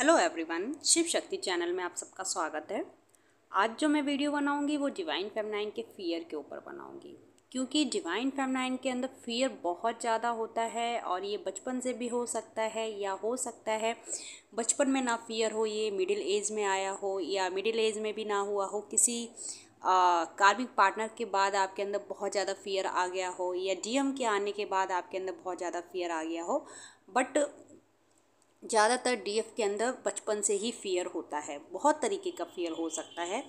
hello everyone Shiv शक्ति channel में आप सबका स्वागत है आज जो मैं वीडियो बनाऊंगी वो डिवाइन फेमनाइन के फ़ियर के ऊपर बनाऊंगी क्योंकि डिवाइन फेमनाइन के अंदर फ़ियर बहुत ज़्यादा होता है और ये बचपन से भी हो सकता है या हो सकता है बचपन में ना फ़ियर हो ये मिडिल एज में आया हो या मिडिल एज में भी ना हुआ हो किसी कार्मिक पार्टनर के बाद आपके अंदर बहुत ज़्यादा फ़ियर आ गया हो या डीएम के आने के बाद आपके अंदर बहुत ज़्यादा फ़ियर आ गया हो बट ज़्यादातर डीएफ के अंदर बचपन से ही फियर होता है बहुत तरीके का फियर हो सकता है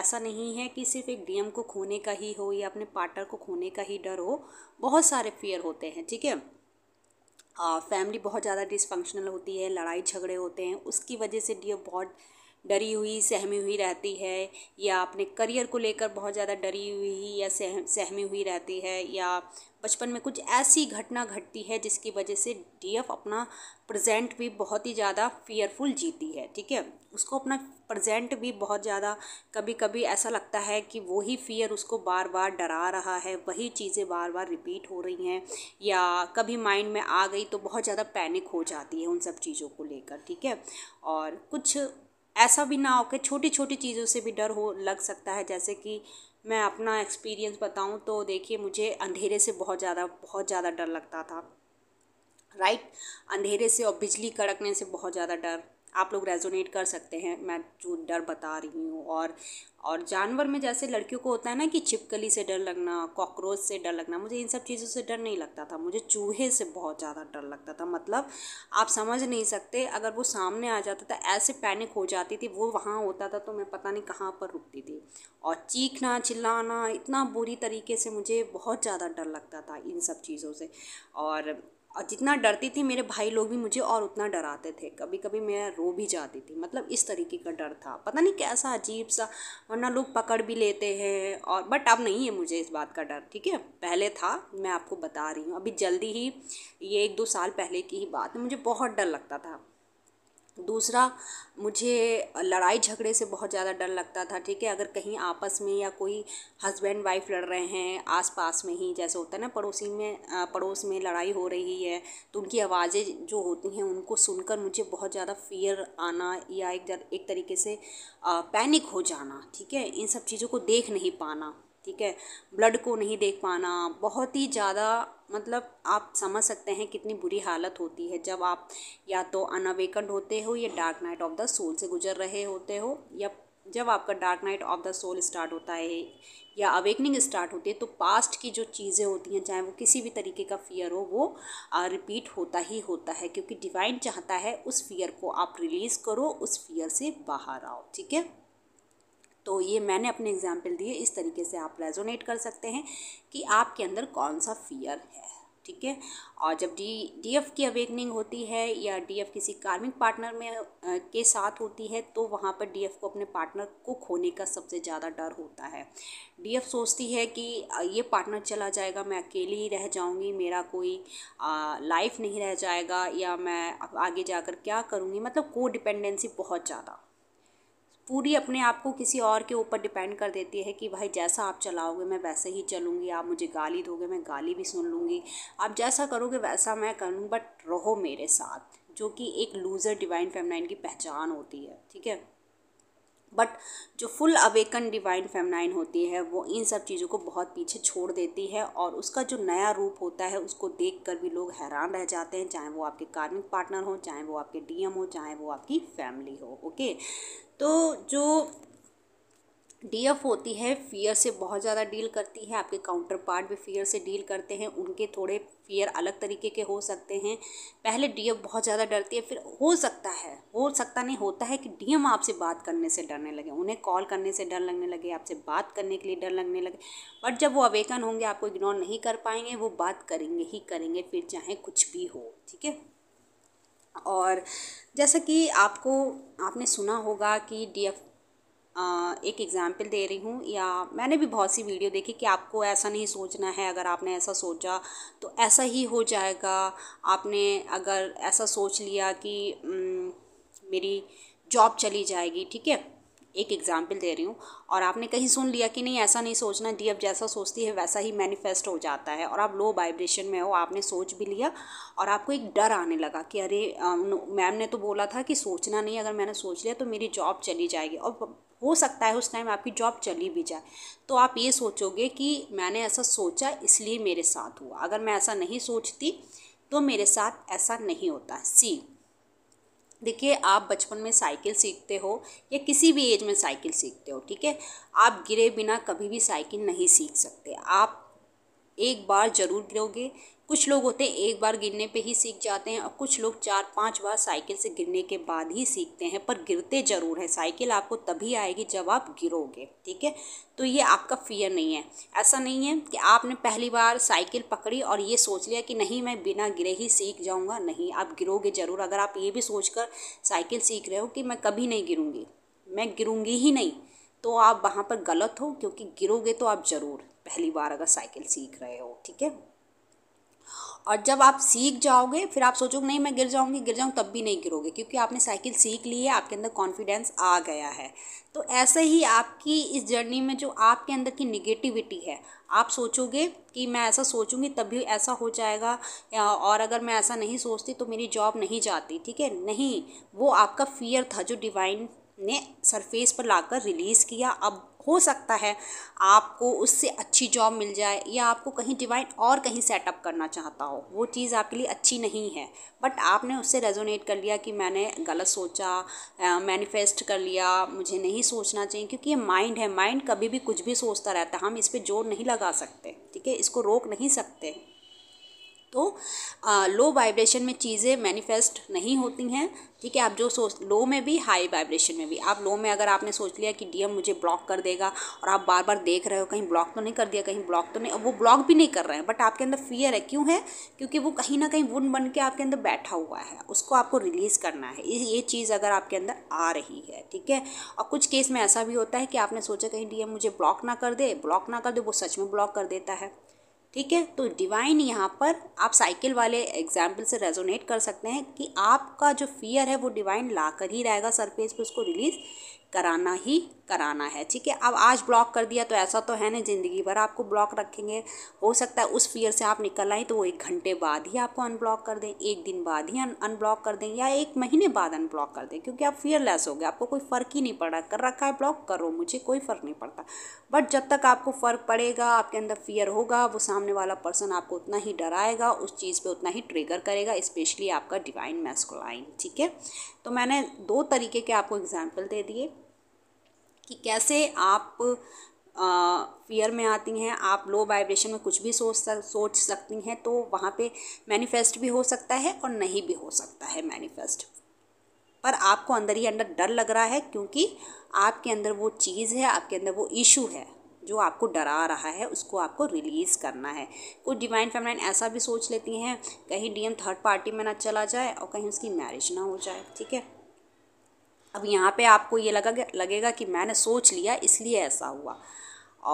ऐसा नहीं है कि सिर्फ एक डीएम को खोने का ही हो या अपने पार्टनर को खोने का ही डर हो बहुत सारे फियर होते हैं ठीक है फैमिली बहुत ज़्यादा डिसफंक्शनल होती है लड़ाई झगड़े होते हैं उसकी वजह से डीएफ बहुत डरी हुई सहमी हुई रहती है या अपने करियर को लेकर बहुत ज़्यादा डरी हुई या सह सहमी हुई रहती है या बचपन में कुछ ऐसी घटना घटती है जिसकी वजह से डीएफ अपना प्रेजेंट भी बहुत ही ज़्यादा फियरफुल जीती है ठीक है उसको अपना प्रेजेंट भी बहुत ज़्यादा कभी कभी ऐसा लगता है कि वही फियर उसको बार बार डरा रहा है वही चीज़ें बार बार रिपीट हो रही हैं या कभी माइंड में आ गई तो बहुत ज़्यादा पैनिक हो जाती है उन सब चीज़ों को लेकर ठीक है और कुछ ऐसा भी ना हो कि छोटी छोटी चीज़ों से भी डर हो लग सकता है जैसे कि मैं अपना एक्सपीरियंस बताऊं तो देखिए मुझे अंधेरे से बहुत ज़्यादा बहुत ज़्यादा डर लगता था राइट अंधेरे से और बिजली कड़कने से बहुत ज़्यादा डर आप लोग रेजोनेट कर सकते हैं मैं जो डर बता रही हूँ और और जानवर में जैसे लड़कियों को होता है ना कि छिपकली से डर लगना कॉकरोच से डर लगना मुझे इन सब चीज़ों से डर नहीं लगता था मुझे चूहे से बहुत ज़्यादा डर लगता था मतलब आप समझ नहीं सकते अगर वो सामने आ जाता था ऐसे पैनिक हो जाती थी वो वहाँ होता था तो मैं पता नहीं कहाँ पर रुकती थी और चीखना चिल्लाना इतना बुरी तरीके से मुझे बहुत ज़्यादा डर लगता था इन सब चीज़ों से और और जितना डरती थी मेरे भाई लोग भी मुझे और उतना डराते थे कभी कभी मैं रो भी जाती थी मतलब इस तरीके का डर था पता नहीं कैसा अजीब सा वरना लोग पकड़ भी लेते हैं और बट अब नहीं है मुझे इस बात का डर ठीक है पहले था मैं आपको बता रही हूँ अभी जल्दी ही ये एक दो साल पहले की ही बात है मुझे बहुत डर लगता था दूसरा मुझे लड़ाई झगड़े से बहुत ज़्यादा डर लगता था ठीक है अगर कहीं आपस में या कोई हस्बैंड वाइफ लड़ रहे हैं आस पास में ही जैसे होता है ना पड़ोसी में पड़ोस में लड़ाई हो रही है तो उनकी आवाज़ें जो होती हैं उनको सुनकर मुझे बहुत ज़्यादा फियर आना या एक एक तरीके से पैनिक हो जाना ठीक है इन सब चीज़ों को देख नहीं पाना ठीक है ब्लड को नहीं देख पाना बहुत ही ज़्यादा मतलब आप समझ सकते हैं कितनी बुरी हालत होती है जब आप या तो अनवेकंड होते हो या dark night of the soul से गुजर रहे होते हो या जब आपका dark night of the soul start होता है या अवेकनिंग स्टार्ट होती है तो पास्ट की जो चीज़ें होती हैं चाहे वो किसी भी तरीके का फियर हो वो रिपीट होता ही होता है क्योंकि डिवाइन चाहता है उस फियर को आप रिलीज़ करो उस फियर से बाहर आओ ठीक है तो ये मैंने अपने एग्जाम्पल दिए इस तरीके से आप रेजोनेट कर सकते हैं कि आपके अंदर कौन सा फियर है ठीक है और जब डी डी एफ़ की अवेकनिंग होती है या डी एफ़ किसी कार्मिक पार्टनर में आ, के साथ होती है तो वहाँ पर डी एफ़ को अपने पार्टनर को खोने का सबसे ज़्यादा डर होता है डी एफ़ सोचती है कि ये पार्टनर चला जाएगा मैं अकेली ही रह जाऊँगी मेरा कोई लाइफ नहीं रह जाएगा या मैं आगे जाकर क्या करूँगी मतलब को डिपेंडेंसी बहुत ज़्यादा पूरी अपने आप को किसी और के ऊपर डिपेंड कर देती है कि भाई जैसा आप चलाओगे मैं वैसे ही चलूँगी आप मुझे गाली दोगे मैं गाली भी सुन लूँगी आप जैसा करोगे वैसा मैं करूँ बट रहो मेरे साथ जो कि एक लूज़र डिवाइन फेमनाइन की पहचान होती है ठीक है बट जो फुल अवेकन डिवाइन फेमनाइन होती है वो इन सब चीज़ों को बहुत पीछे छोड़ देती है और उसका जो नया रूप होता है उसको देख कर भी लोग हैरान रह जाते हैं चाहे वो आपके कार्मिक पार्टनर हो चाहे वो आपके डीएम हो चाहे वो आपकी फैमिली हो ओके तो जो डीएफ होती है फियर से बहुत ज़्यादा डील करती है आपके काउंटर पार्ट भी फियर से डील करते हैं उनके थोड़े फियर अलग तरीके के हो सकते हैं पहले डीएफ बहुत ज़्यादा डरती है फिर हो सकता है हो सकता नहीं होता है कि डीएम आपसे बात करने से डरने लगे उन्हें कॉल करने से डर लगने लगे आपसे बात करने के लिए डर लगने लगे बट जब वो अवेकन होंगे आपको इग्नोर नहीं कर पाएंगे वो बात करेंगे ही करेंगे फिर चाहे कुछ भी हो ठीक है और जैसा कि आपको आपने सुना होगा कि डीएफ एक एग्ज़ाम्पल दे रही हूँ या मैंने भी बहुत सी वीडियो देखी कि आपको ऐसा नहीं सोचना है अगर आपने ऐसा सोचा तो ऐसा ही हो जाएगा आपने अगर ऐसा सोच लिया कि मेरी जॉब चली जाएगी ठीक है एक एग्ज़ाम्पल दे रही हूँ और आपने कहीं सुन लिया कि नहीं ऐसा नहीं सोचना डी अब जैसा सोचती है वैसा ही मैनिफेस्ट हो जाता है और आप लो वाइब्रेशन में हो आपने सोच भी लिया और आपको एक डर आने लगा कि अरे मैम ने तो बोला था कि सोचना नहीं अगर मैंने सोच लिया तो मेरी जॉब चली जाएगी और हो सकता है उस टाइम आपकी जॉब चली भी जाए तो आप ये सोचोगे कि मैंने ऐसा सोचा इसलिए मेरे साथ हुआ अगर मैं ऐसा नहीं सोचती तो मेरे साथ ऐसा नहीं होता सी देखिए आप बचपन में साइकिल सीखते हो या किसी भी एज में साइकिल सीखते हो ठीक है आप गिरे बिना कभी भी साइकिल नहीं सीख सकते आप एक बार ज़रूर गिरोगे कुछ लोग होते हैं एक बार गिरने पे ही सीख जाते हैं और कुछ लोग चार पांच बार साइकिल से गिरने के बाद ही सीखते हैं पर गिरते ज़रूर हैं साइकिल आपको तभी आएगी जब आप गिरोगे ठीक है तो ये आपका फियर नहीं है ऐसा नहीं है कि आपने पहली बार साइकिल पकड़ी और ये सोच लिया कि नहीं मैं बिना गिरे ही सीख जाऊँगा नहीं आप गिरोगे ज़रूर अगर आप ये भी सोच कर साइकिल सीख रहे हो कि मैं कभी नहीं गिरूँगी मैं गिरूँगी ही नहीं तो आप वहाँ पर गलत हो क्योंकि गिरोगे तो आप ज़रूर पहली बार अगर साइकिल सीख रहे हो ठीक है और जब आप सीख जाओगे फिर आप सोचोगे नहीं मैं गिर जाऊंगी गिर जाऊँ तब भी नहीं गिरोगे क्योंकि आपने साइकिल सीख ली है आपके अंदर कॉन्फिडेंस आ गया है तो ऐसे ही आपकी इस जर्नी में जो आपके अंदर की निगेटिविटी है आप सोचोगे कि मैं ऐसा सोचूंगी तभी ऐसा हो जाएगा और अगर मैं ऐसा नहीं सोचती तो मेरी जॉब नहीं जाती ठीक है नहीं वो आपका फियर था जो डिवाइन ने सरफेस पर लाकर रिलीज़ किया अब हो सकता है आपको उससे अच्छी जॉब मिल जाए या आपको कहीं डिवाइन और कहीं सेटअप करना चाहता हो वो चीज़ आपके लिए अच्छी नहीं है बट आपने उससे रेजोनेट कर लिया कि मैंने गलत सोचा मैनिफेस्ट कर लिया मुझे नहीं सोचना चाहिए क्योंकि ये माइंड है माइंड कभी भी कुछ भी सोचता रहता है हम इस पर जोर नहीं लगा सकते ठीक है इसको रोक नहीं सकते तो आ, लो वाइब्रेशन में चीज़ें मैनिफेस्ट नहीं होती हैं ठीक है आप जो सोच लो में भी हाई वाइब्रेशन में भी आप लो में अगर आपने सोच लिया कि डीएम मुझे ब्लॉक कर देगा और आप बार बार देख रहे हो कहीं ब्लॉक तो नहीं कर दिया कहीं ब्लॉक तो नहीं वो ब्लॉक भी नहीं कर रहे हैं बट आपके अंदर फियर है क्यों है क्योंकि वो कहीं ना कहीं वुन बन के आपके अंदर बैठा हुआ है उसको आपको रिलीज़ करना है ये चीज़ अगर आपके अंदर आ रही है ठीक है और कुछ केस में ऐसा भी होता है कि आपने सोचा कहीं डी मुझे ब्लॉक ना कर दे ब्लॉक ना कर दे वो सच में ब्लॉक कर देता है ठीक है तो डिवाइन यहाँ पर आप साइकिल वाले एग्जाम्पल से रेजोनेट कर सकते हैं कि आपका जो फियर है वो डिवाइन ला कर ही रहेगा सरफेस पे उसको रिलीज़ कराना ही कराना है ठीक है अब आज ब्लॉक कर दिया तो ऐसा तो है नहीं ज़िंदगी भर आपको ब्लॉक रखेंगे हो सकता है उस फियर से आप निकल आए तो वो एक घंटे बाद ही आपको अनब्लॉक कर दें एक दिन बाद ही अनब्लॉक कर दें या एक महीने बाद अनब्लॉक कर दें क्योंकि आप फियरलेस हो गए आपको कोई फ़र्क ही नहीं पड़ रहा कर रखा है ब्लॉक करो मुझे कोई फ़र्क नहीं पड़ता बट जब तक आपको फ़र्क पड़ेगा आपके अंदर फियर होगा वो सामने वाला पर्सन आपको उतना ही डराएगा उस चीज़ पर उतना ही ट्रिगर करेगा स्पेशली आपका डिवाइन मैस्कुलाइन ठीक है तो मैंने दो तरीके के आपको एग्जाम्पल दे दिए कि कैसे आप फियर में आती हैं आप लो वाइब्रेशन में कुछ भी सोच सक, सोच सकती हैं तो वहाँ पे मैनिफेस्ट भी हो सकता है और नहीं भी हो सकता है मैनिफेस्ट पर आपको अंदर ही अंदर डर लग रहा है क्योंकि आपके अंदर वो चीज़ है आपके अंदर वो इशू है जो आपको डरा रहा है उसको आपको रिलीज़ करना है कुछ डिवाइन फेमलाइन ऐसा भी सोच लेती हैं कहीं डीएम थर्ड पार्टी में ना चला जाए और कहीं उसकी मैरिज ना हो जाए ठीक है अब यहाँ पे आपको ये लगा लगेगा कि मैंने सोच लिया इसलिए ऐसा हुआ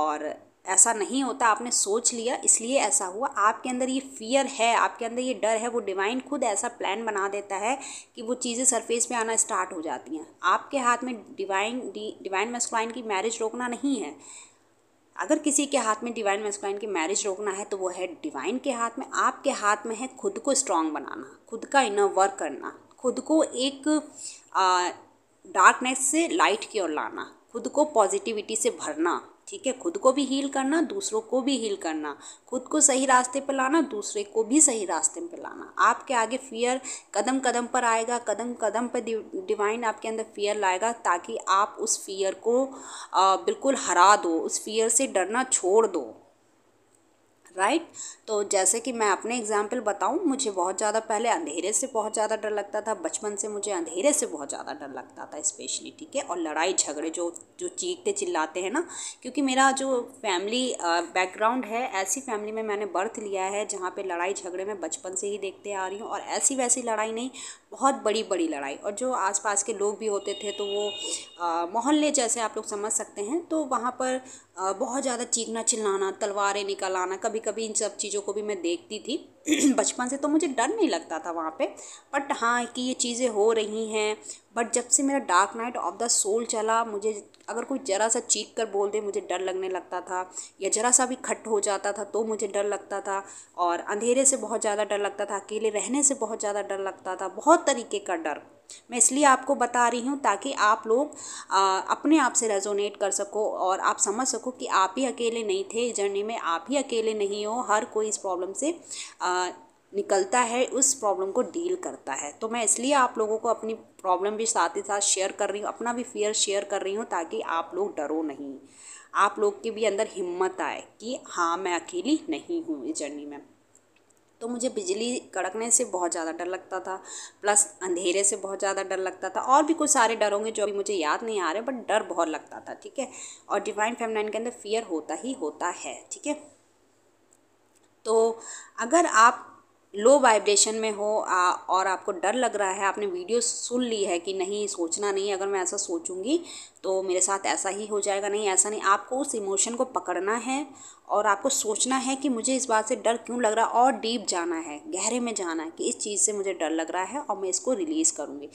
और ऐसा नहीं होता आपने सोच लिया इसलिए ऐसा हुआ आपके अंदर ये फियर है आपके अंदर ये डर है वो डिवाइन खुद ऐसा प्लान बना देता है कि वो चीज़ें सरफेस पे आना स्टार्ट हो जाती हैं आपके हाथ में डिवाइन डिवाइन मस्क्वाइन की मैरिज रोकना नहीं है अगर किसी के हाथ में डिवाइन मस्क्वाइन की मैरिज रोकना है तो वो है डिवाइन के हाथ में आपके हाथ में है खुद को स्ट्रांग बनाना खुद का इनर वर्क करना खुद को एक आ, डार्कनेस से लाइट की ओर लाना खुद को पॉजिटिविटी से भरना ठीक है खुद को भी हील करना दूसरों को भी हील करना खुद को सही रास्ते पर लाना दूसरे को भी सही रास्ते पर लाना आपके आगे फियर कदम कदम पर आएगा कदम कदम पर डिवाइन आपके अंदर फियर लाएगा ताकि आप उस फियर को आ, बिल्कुल हरा दो उस फियर से डरना छोड़ दो राइट तो जैसे कि मैं अपने एग्जाम्पल बताऊं मुझे बहुत ज़्यादा पहले अंधेरे से बहुत ज़्यादा डर लगता था बचपन से मुझे अंधेरे से बहुत ज़्यादा डर लगता था स्पेशली ठीक है और लड़ाई झगड़े जो जो चीखते चिल्लाते हैं ना क्योंकि मेरा जो फैमिली बैकग्राउंड है ऐसी फैमिली में मैंने बर्थ लिया है जहाँ पर लड़ाई झगड़े में बचपन से ही देखते आ रही हूँ और ऐसी वैसी लड़ाई नहीं बहुत बड़ी बड़ी लड़ाई और जो आसपास के लोग भी होते थे तो वो मोहल्ले जैसे आप लोग समझ सकते हैं तो वहाँ पर आ, बहुत ज़्यादा चीखना चिल्लाना तलवारें निकल आना कभी कभी इन सब चीज़ों को भी मैं देखती थी बचपन से तो मुझे डर नहीं लगता था वहाँ पे बट हाँ कि ये चीज़ें हो रही हैं बट जब से मेरा dark night of the soul चला मुझे अगर कोई ज़रा सा चीख कर बोल दे मुझे डर लगने लगता था या ज़रा सा भी खट हो जाता था तो मुझे डर लगता था और अंधेरे से बहुत ज़्यादा डर लगता था अकेले रहने से बहुत ज़्यादा डर लगता था बहुत तरीके का डर मैं इसलिए आपको बता रही हूँ ताकि आप लोग अपने आप से रेजोनेट कर सको और आप समझ सको कि आप ही अकेले नहीं थे इस जर्नी में आप ही अकेले नहीं हो हर कोई इस प्रॉब्लम से आ, निकलता है उस प्रॉब्लम को डील करता है तो मैं इसलिए आप लोगों को अपनी प्रॉब्लम भी साथ ही साथ शेयर कर रही हूँ अपना भी फियर शेयर कर रही हूँ ताकि आप लोग डरो नहीं आप लोग के भी अंदर हिम्मत आए कि हाँ मैं अकेली नहीं हूँ इस जर्नी में तो मुझे बिजली कड़कने से बहुत ज़्यादा डर लगता था प्लस अंधेरे से बहुत ज़्यादा डर लगता था और भी कुछ सारे डर होंगे जो अभी मुझे याद नहीं आ रहे बट डर बहुत लगता था ठीक है और डिवाइन फेमलाइन के अंदर फियर होता ही होता है ठीक है तो अगर आप लो वाइब्रेशन में हो आ, और आपको डर लग रहा है आपने वीडियो सुन ली है कि नहीं सोचना नहीं अगर मैं ऐसा सोचूंगी तो मेरे साथ ऐसा ही हो जाएगा नहीं ऐसा नहीं आपको उस इमोशन को पकड़ना है और आपको सोचना है कि मुझे इस बात से डर क्यों लग रहा है और डीप जाना है गहरे में जाना है कि इस चीज़ से मुझे डर लग रहा है और मैं इसको रिलीज़ करूँगी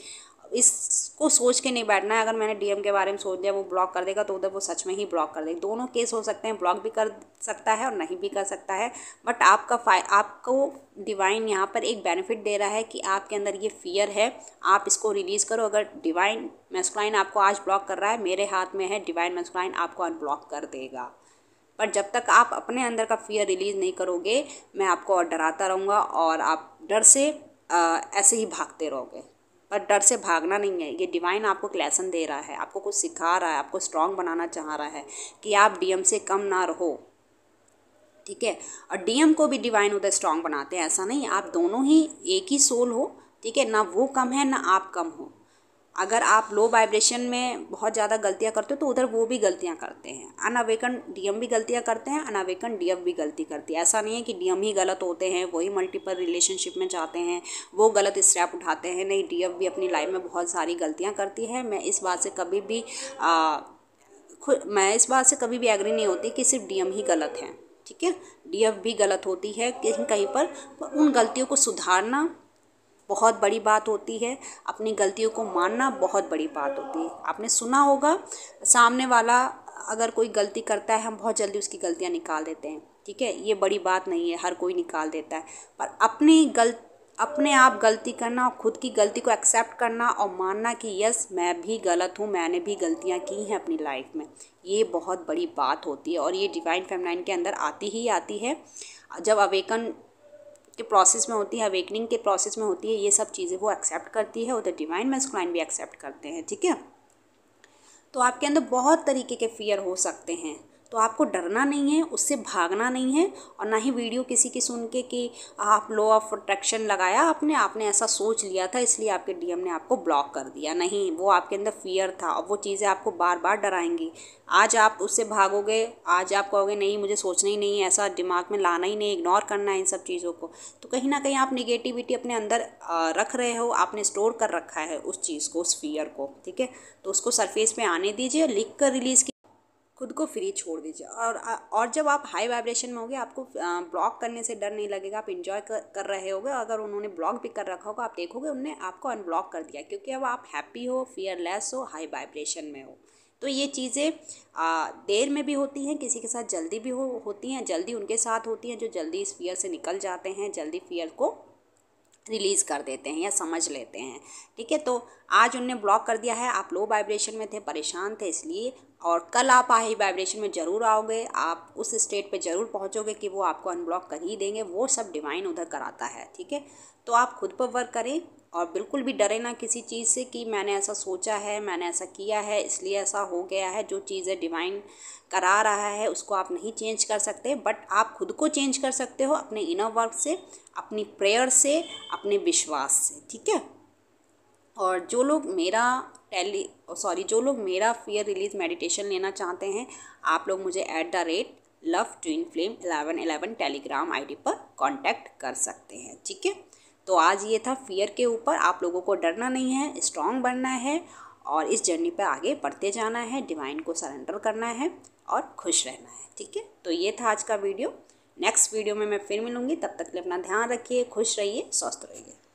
इसको सोच के नहीं बैठना है अगर मैंने डीएम के बारे में सोच दिया वो ब्लॉक कर देगा तो उधर वो सच में ही ब्लॉक कर देगा दोनों केस हो सकते हैं ब्लॉक भी कर सकता है और नहीं भी कर सकता है बट आपका फाइ आपको डिवाइन यहाँ पर एक बेनिफिट दे रहा है कि आपके अंदर ये फियर है आप इसको रिलीज़ करो अगर डिवाइन मेस्कलाइन आपको आज ब्लॉक कर रहा है मेरे हाथ में है डिवाइन मेस्कलाइन आपको अनब्लॉक कर देगा पर जब तक आप अपने अंदर का फियर रिलीज़ नहीं करोगे मैं आपको और डराता रहूँगा और आप डर से ऐसे ही भागते रहोगे पर डर से भागना नहीं है ये डिवाइन आपको एक लेसन दे रहा है आपको कुछ सिखा रहा है आपको स्ट्रांग बनाना चाह रहा है कि आप डीएम से कम ना रहो ठीक है और डीएम को भी डिवाइन उधर स्ट्रांग बनाते हैं ऐसा नहीं आप दोनों ही एक ही सोल हो ठीक है ना वो कम है ना आप कम हो अगर आप लो वाइब्रेशन में बहुत ज़्यादा गलतियाँ करते हो तो उधर वो भी गलतियाँ करते हैं अनावेकन डीएम भी गलतियाँ करते हैं अनावेकन डीएफ भी गलती करती है ऐसा नहीं है कि डीएम ही गलत होते हैं वही मल्टीपल रिलेशनशिप में जाते हैं वो गलत स्टेप उठाते हैं नहीं डीएफ भी अपनी लाइफ में बहुत सारी गलतियाँ करती है मैं इस बात से कभी भी आ, मैं इस बात से कभी भी एग्री नहीं होती कि सिर्फ डी ही गलत हैं ठीक है डी भी गलत होती है कहीं कहीं पर उन गलतियों को सुधारना बहुत बड़ी बात होती है अपनी गलतियों को मानना बहुत बड़ी बात होती है आपने सुना होगा सामने वाला अगर कोई गलती करता है हम बहुत जल्दी उसकी गलतियाँ निकाल देते हैं ठीक है ये बड़ी बात नहीं है हर कोई निकाल देता है पर अपनी गल अपने आप गलती करना और ख़ुद की गलती को एक्सेप्ट करना और मानना कि यस मैं भी गलत हूँ मैंने भी गलतियाँ की हैं अपनी लाइफ में ये बहुत बड़ी बात होती है और ये डिवाइन फेमलाइन के अंदर आती ही आती है जब अवेकन के प्रोसेस में होती है अवेकनिंग के प्रोसेस में होती है ये सब चीज़ें वो एक्सेप्ट करती है उधर डिवाइन डिवाइन मेस्कुलाइन भी एक्सेप्ट करते हैं ठीक है तो आपके अंदर बहुत तरीके के फियर हो सकते हैं तो आपको डरना नहीं है उससे भागना नहीं है और ना ही वीडियो किसी की सुन के कि आप लो ऑफ अट्रैक्शन लगाया आपने आपने ऐसा सोच लिया था इसलिए आपके डीएम ने आपको ब्लॉक कर दिया नहीं वो आपके अंदर फियर था और वो चीज़ें आपको बार बार डराएंगी आज आप उससे भागोगे आज आप कहोगे नहीं मुझे सोचना ही नहीं है ऐसा दिमाग में लाना ही नहीं इग्नोर करना है इन सब चीज़ों को तो कहीं ना कहीं आप निगेटिविटी अपने अंदर रख रहे हो आपने स्टोर कर रखा है उस चीज़ को उस फियर को ठीक है तो उसको सरफेस पर आने दीजिए लिख कर रिलीज़ खुद को फ्री छोड़ दीजिए और और जब आप हाई वाइब्रेशन में होगे आपको ब्लॉक करने से डर नहीं लगेगा आप इन्जॉय कर, कर रहे होगे अगर उन्होंने ब्लॉक भी कर रखा होगा आप देखोगे उनने आपको अनब्लॉक कर दिया क्योंकि अब आप हैप्पी हो फियरलेस हो हाई वाइब्रेशन में हो तो ये चीज़ें देर में भी होती हैं किसी के साथ जल्दी भी हो होती हैं जल्दी उनके साथ होती हैं जो जल्दी इस फियर से निकल जाते हैं जल्दी फियर को रिलीज़ कर देते हैं या समझ लेते हैं ठीक है तो आज उनने ब्लॉक कर दिया है आप लो वाइब्रेशन में थे परेशान थे इसलिए और कल आप हाई वाइब्रेशन में ज़रूर आओगे आप उस स्टेट पे ज़रूर पहुँचोगे कि वो आपको अनब्लॉक कर ही देंगे वो सब डिवाइन उधर कराता है ठीक है तो आप खुद पर वर्क करें और बिल्कुल भी डरे ना किसी चीज़ से कि मैंने ऐसा सोचा है मैंने ऐसा किया है इसलिए ऐसा हो गया है जो चीज़ें डिवाइन करा रहा है उसको आप नहीं चेंज कर सकते बट आप खुद को चेंज कर सकते हो अपने इनर वर्क से अपनी प्रेयर से अपने विश्वास से ठीक है और जो लोग मेरा टेली सॉरी जो लोग मेरा फियर रिलीज मेडिटेशन लेना चाहते हैं आप लोग मुझे at the rate love twin flame eleven eleven Telegram ID पर कांटेक्ट कर सकते हैं ठीक है तो आज ये था फियर के ऊपर आप लोगों को डरना नहीं है स्ट्रांग बनना है और इस जर्नी पर आगे बढ़ते जाना है डिवाइन को सरेंडर करना है और खुश रहना है ठीक है तो ये था आज का वीडियो नेक्स्ट वीडियो में मैं फिर मिलूँगी तब तक के लिए अपना ध्यान रखिए खुश रहिए स्वस्थ रहिए